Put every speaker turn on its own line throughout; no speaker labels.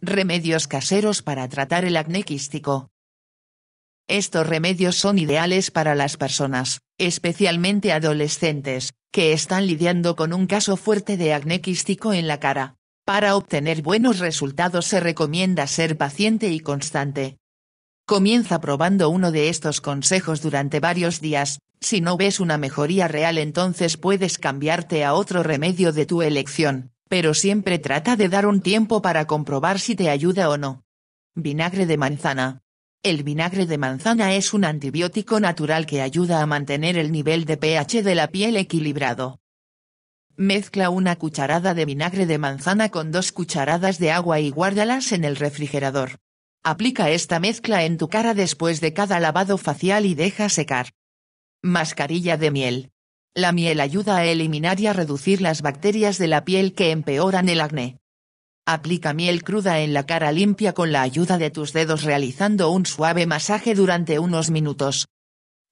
Remedios caseros para tratar el acné quístico. Estos remedios son ideales para las personas, especialmente adolescentes, que están lidiando con un caso fuerte de acné quístico en la cara. Para obtener buenos resultados se recomienda ser paciente y constante. Comienza probando uno de estos consejos durante varios días, si no ves una mejoría real entonces puedes cambiarte a otro remedio de tu elección pero siempre trata de dar un tiempo para comprobar si te ayuda o no. Vinagre de manzana. El vinagre de manzana es un antibiótico natural que ayuda a mantener el nivel de pH de la piel equilibrado. Mezcla una cucharada de vinagre de manzana con dos cucharadas de agua y guárdalas en el refrigerador. Aplica esta mezcla en tu cara después de cada lavado facial y deja secar. Mascarilla de miel. La miel ayuda a eliminar y a reducir las bacterias de la piel que empeoran el acné. Aplica miel cruda en la cara limpia con la ayuda de tus dedos realizando un suave masaje durante unos minutos.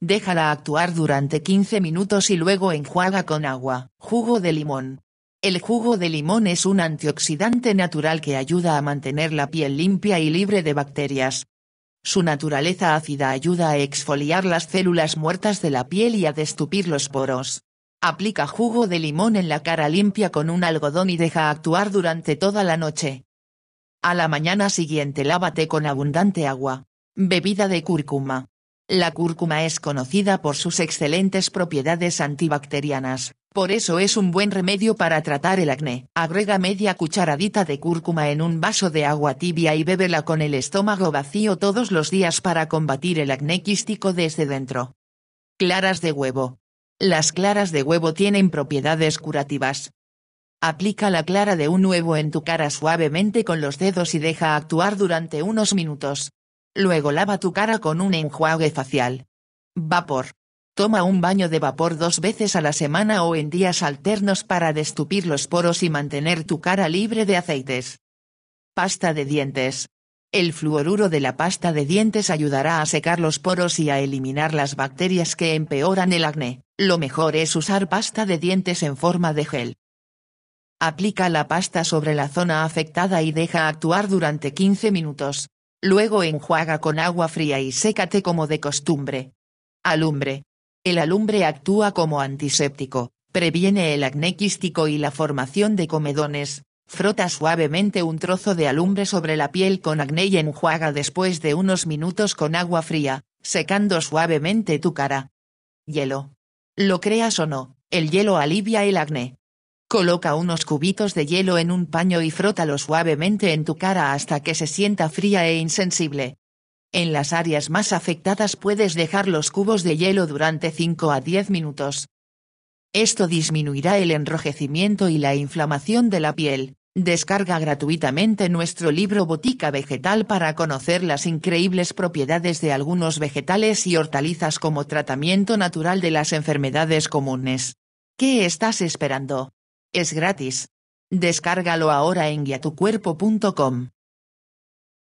Déjala actuar durante 15 minutos y luego enjuaga con agua, jugo de limón. El jugo de limón es un antioxidante natural que ayuda a mantener la piel limpia y libre de bacterias. Su naturaleza ácida ayuda a exfoliar las células muertas de la piel y a destupir los poros. Aplica jugo de limón en la cara limpia con un algodón y deja actuar durante toda la noche. A la mañana siguiente lávate con abundante agua. Bebida de cúrcuma. La cúrcuma es conocida por sus excelentes propiedades antibacterianas. Por eso es un buen remedio para tratar el acné. Agrega media cucharadita de cúrcuma en un vaso de agua tibia y bébela con el estómago vacío todos los días para combatir el acné quístico desde dentro. Claras de huevo. Las claras de huevo tienen propiedades curativas. Aplica la clara de un huevo en tu cara suavemente con los dedos y deja actuar durante unos minutos. Luego lava tu cara con un enjuague facial. Vapor. Toma un baño de vapor dos veces a la semana o en días alternos para destupir los poros y mantener tu cara libre de aceites. Pasta de dientes. El fluoruro de la pasta de dientes ayudará a secar los poros y a eliminar las bacterias que empeoran el acné. Lo mejor es usar pasta de dientes en forma de gel. Aplica la pasta sobre la zona afectada y deja actuar durante 15 minutos. Luego enjuaga con agua fría y sécate como de costumbre. Alumbre. El alumbre actúa como antiséptico, previene el acné quístico y la formación de comedones, frota suavemente un trozo de alumbre sobre la piel con acné y enjuaga después de unos minutos con agua fría, secando suavemente tu cara. Hielo. Lo creas o no, el hielo alivia el acné. Coloca unos cubitos de hielo en un paño y frótalo suavemente en tu cara hasta que se sienta fría e insensible. En las áreas más afectadas puedes dejar los cubos de hielo durante 5 a 10 minutos. Esto disminuirá el enrojecimiento y la inflamación de la piel. Descarga gratuitamente nuestro libro Botica Vegetal para conocer las increíbles propiedades de algunos vegetales y hortalizas como tratamiento natural de las enfermedades comunes. ¿Qué estás esperando? Es gratis. Descárgalo ahora en guiatucuerpo.com.